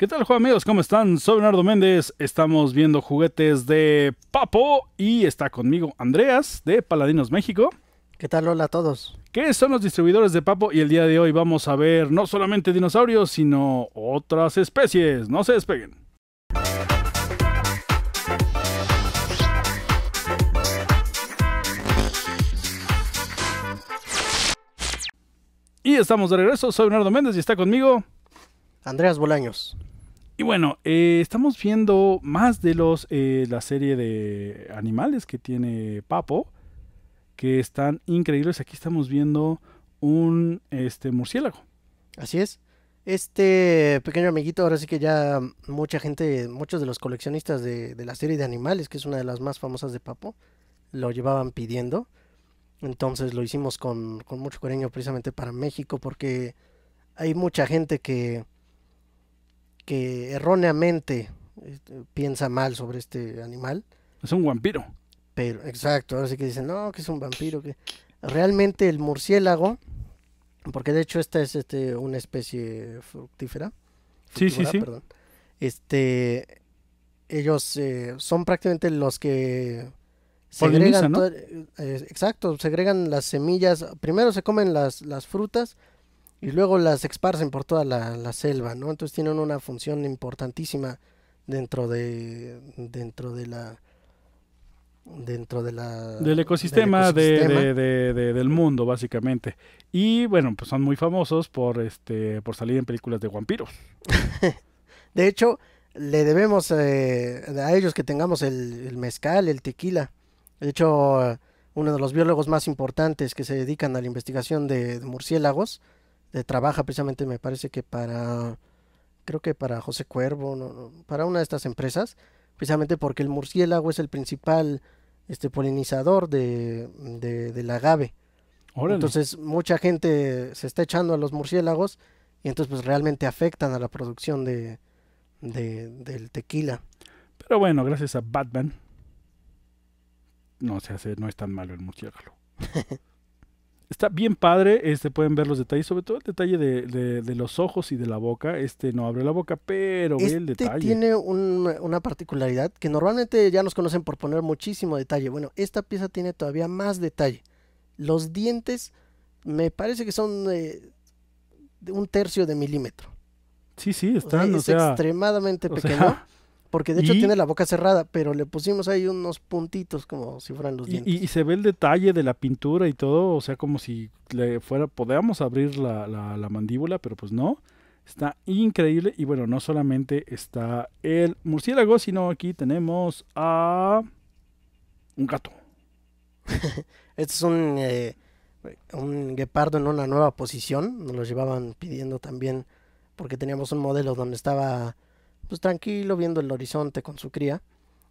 ¿Qué tal, Juan amigos? ¿Cómo están? Soy Bernardo Méndez. Estamos viendo juguetes de Papo y está conmigo Andreas de Paladinos México. ¿Qué tal? Hola a todos. ¿Qué son los distribuidores de Papo? Y el día de hoy vamos a ver no solamente dinosaurios, sino otras especies. No se despeguen. Y estamos de regreso. Soy Bernardo Méndez y está conmigo Andreas Bolaños. Y bueno, eh, estamos viendo más de los eh, la serie de animales que tiene Papo, que están increíbles. Aquí estamos viendo un este murciélago. Así es. Este pequeño amiguito, ahora sí que ya mucha gente, muchos de los coleccionistas de, la serie de animales, que es una de las más famosas de Papo, lo llevaban pidiendo. Entonces lo hicimos con, con mucho cariño precisamente para México, porque hay mucha gente que que erróneamente este, piensa mal sobre este animal. Es un vampiro. Pero, exacto, ahora sí que dicen, no, que es un vampiro, que realmente el murciélago, porque de hecho esta es este, una especie fructífera. sí, sí, sí. este, ellos eh, son prácticamente los que segregan, eh, exacto, segregan las semillas, primero se comen las, las frutas y luego las esparcen por toda la, la, selva, ¿no? Entonces tienen una función importantísima dentro de dentro de la dentro de la del ecosistema, del, De, de, de, del mundo básicamente y bueno pues son muy famosos por este por salir en películas de vampiros de hecho le debemos eh, a ellos que tengamos el, el, mezcal el tequila de hecho uno de los biólogos más importantes que se dedican a la investigación de, murciélagos trabaja precisamente, me parece que para, creo que para José Cuervo, para una de estas empresas, precisamente porque el murciélago es el principal este, polinizador de, de, del agave. Entonces mucha gente se está echando a los murciélagos y entonces pues realmente afectan a la producción de, de del tequila. Pero bueno, gracias a Batman, no se hace, no es tan malo el murciélago. está bien padre, este, pueden ver los detalles, sobre todo el detalle de, los ojos y de la boca. Este no abre la boca, pero ve el este detalle. Tiene una particularidad que normalmente ya nos conocen por poner muchísimo detalle. Bueno, esta pieza tiene todavía más detalle. Los dientes me parece que son eh, de un tercio de milímetro. Sí, sí, están. sea, es extremadamente pequeño. Porque de hecho tiene la boca cerrada, pero le pusimos ahí unos puntitos como si fueran los dientes. Y, se ve el detalle de la pintura y todo, o sea, como si le fuera, podíamos abrir la, mandíbula, pero pues no. Está increíble. Y bueno, no solamente está el murciélago, sino aquí tenemos a un gato. este es un, eh, un guepardo en una nueva posición. Nos lo llevaban pidiendo también porque teníamos un modelo donde estaba pues tranquilo viendo el horizonte con su cría.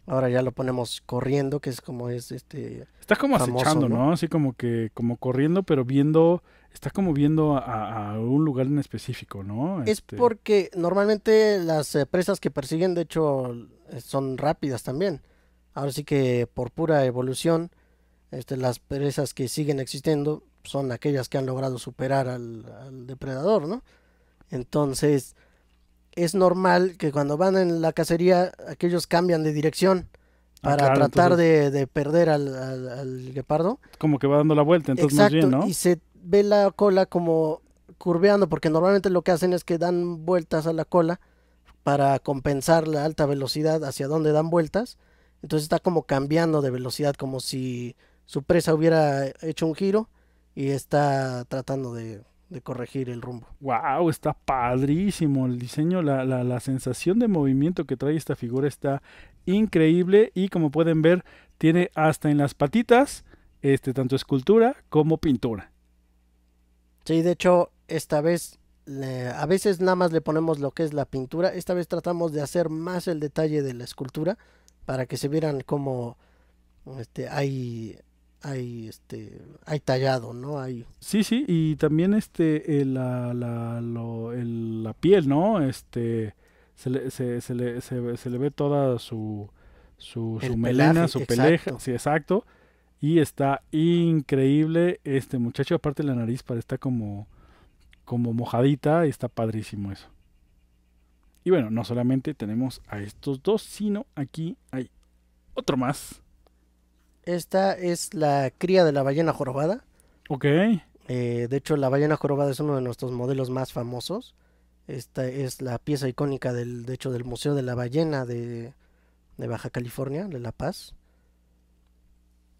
Ahora ya lo ponemos corriendo, que es como es este. Está como acechando, ¿no? Así como que, como corriendo, pero viendo. Está como viendo a, un lugar en específico, ¿no? Es este porque normalmente las eh, presas que persiguen, de hecho, eh, son rápidas también. Ahora sí que por pura evolución, este, las presas que siguen existiendo son aquellas que han logrado superar al, al depredador, ¿no? Entonces, es normal que cuando van en la cacería, aquellos cambian de dirección ah, para tratar de, perder al, al, guepardo. Como que va dando la vuelta, entonces no más ¿no? Y se ve la cola como curveando, porque normalmente lo que hacen es que dan vueltas a la cola para compensar la alta velocidad hacia donde dan vueltas. Entonces está como cambiando de velocidad, como si su presa hubiera hecho un giro y está tratando de de corregir el rumbo. ¡Wow! Está padrísimo el diseño, la, sensación de movimiento que trae esta figura está increíble y como pueden ver tiene hasta en las patitas este, tanto escultura como pintura. Sí, de hecho esta vez a veces nada más le ponemos lo que es la pintura, esta vez tratamos de hacer más el detalle de la escultura para que se vieran cómo este, hay hay este hay tallado no hay sí sí y también este eh, el, la, piel no este se le, se, le, se, le ve toda su su, melena su peleja sí exacto y está increíble este muchacho aparte la nariz para está como como mojadita y está padrísimo eso y bueno no solamente tenemos a estos dos sino aquí hay otro más esta es la cría de la ballena jorobada. Ok. Eh, de hecho, la ballena jorobada es uno de nuestros modelos más famosos. Esta es la pieza icónica del, hecho, del Museo de la Ballena de, Baja California, de La Paz.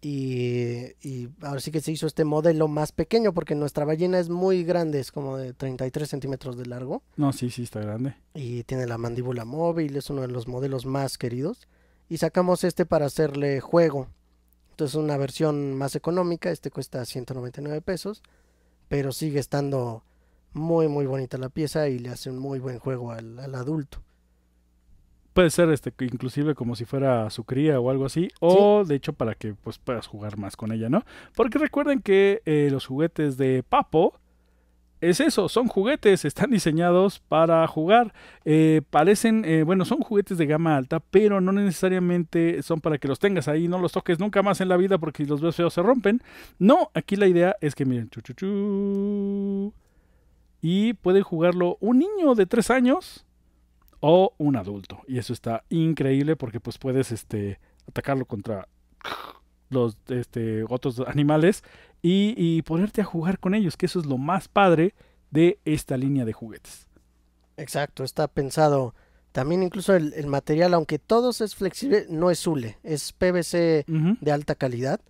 Y, y, ahora sí que se hizo este modelo más pequeño porque nuestra ballena es muy grande, es como de 33 centímetros de largo. No, sí, sí, está grande. Y tiene la mandíbula móvil, es uno de los modelos más queridos. Y sacamos este para hacerle juego, es una versión más económica, este cuesta 199 pesos, pero sigue estando muy muy bonita la pieza y le hace un muy buen juego al, adulto. Puede ser este inclusive como si fuera su cría o algo así, o de hecho para que pues puedas jugar más con ella, ¿no? Porque recuerden que eh, los juguetes de Papo es eso, son juguetes, están diseñados para jugar. Eh, parecen, eh, bueno, son juguetes de gama alta, pero no necesariamente son para que los tengas ahí, no los toques nunca más en la vida porque los dos feos se rompen. No, aquí la idea es que miren, chu, y puede jugarlo un niño de 3 años o un adulto. Y eso está increíble porque pues puedes este, atacarlo contra los este, otros animales y, ponerte a jugar con ellos, que eso es lo más padre de esta línea de juguetes. Exacto, está pensado. También incluso el, material, aunque todos es flexible, no es hule, es PVC de alta calidad.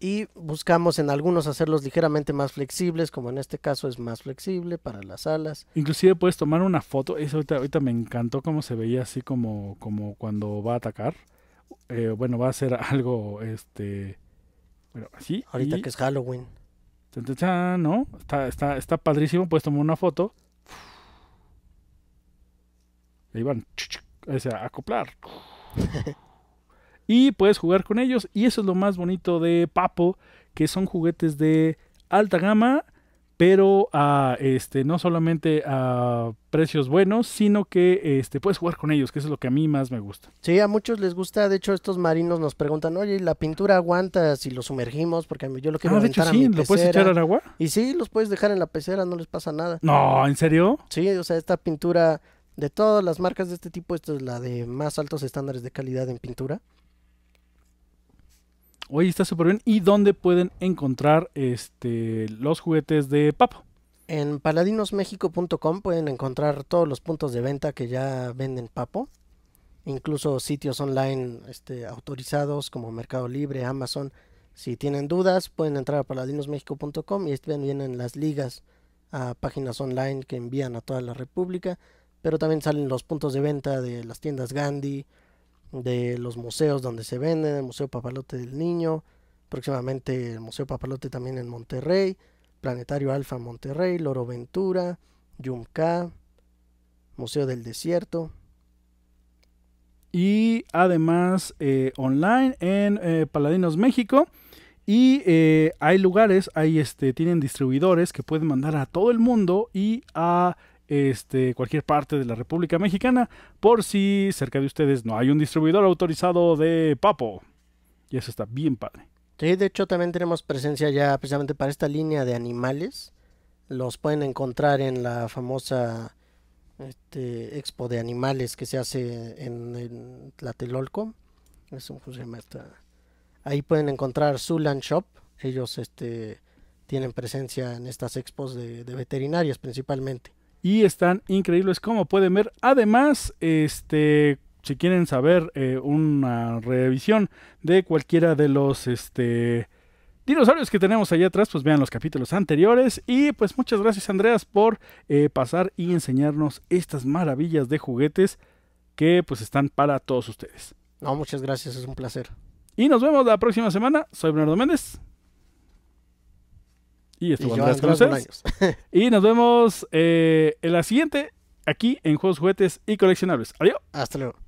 Y buscamos en algunos hacerlos ligeramente más flexibles, como en este caso es más flexible para las alas. Inclusive puedes tomar una foto, eso ahorita, ahorita me encantó cómo se veía así como, como cuando va a atacar. Eh, bueno, va a ser algo, este, bueno, así. Ahorita que es Halloween. ¿no? Está, padrísimo, puedes tomar una foto. Ahí van, acoplar. y puedes jugar con ellos, y eso es lo más bonito de Papo, que son juguetes de alta gama pero a, este, no solamente a precios buenos, sino que este, puedes jugar con ellos, que es lo que a mí más me gusta. Sí, a muchos les gusta, de hecho estos marinos nos preguntan, oye, ¿la pintura aguanta si lo sumergimos? Porque yo lo quiero ah, de hecho, a mi ¿lo puedes echar al agua? Y sí, los puedes dejar en la pecera, no les pasa nada. No, ¿en serio? Sí, o sea, esta pintura, de todas las marcas de este tipo, esta es la de más altos estándares de calidad en pintura. Oye, está súper bien. ¿Y dónde pueden encontrar este, los juguetes de Papo? En paladinosmexico.com pueden encontrar todos los puntos de venta que ya venden Papo, incluso sitios online este, autorizados como Mercado Libre, Amazon. Si tienen dudas, pueden entrar a paladinosmexico.com y bien vienen las ligas a páginas online que envían a toda la República, pero también salen los puntos de venta de las tiendas Gandhi, de los museos donde se venden, el Museo Papalote del Niño, próximamente el Museo Papalote también en Monterrey, Planetario Alfa Monterrey, Loro Ventura, Museo del Desierto. Y además eh, online en eh, Paladinos México. Y eh, hay lugares, hay este, tienen distribuidores que pueden mandar a todo el mundo y a este, cualquier parte de la República Mexicana, por si cerca de ustedes no hay un distribuidor autorizado de Papo. Y eso está bien padre. Sí, de hecho también tenemos presencia ya precisamente para esta línea de animales. Los pueden encontrar en la famosa este, expo de animales que se hace en, en Tlatelolco. Ahí pueden encontrar Zulan Shop. Ellos este, tienen presencia en estas expos de veterinarias principalmente y están increíbles como pueden ver. Además, este, si quieren saber eh, una revisión de cualquiera de los este, dinosaurios que tenemos allá atrás, pues vean los capítulos anteriores. Y pues muchas gracias Andreas por eh, pasar y enseñarnos estas maravillas de juguetes que pues están para todos ustedes. No, muchas gracias, es un placer. Y nos vemos la próxima semana. Soy Bernardo Méndez. Y estuvo y nos vemos eh, en la siguiente aquí en Juegos, Juguetes y Coleccionables. Adiós. Hasta luego.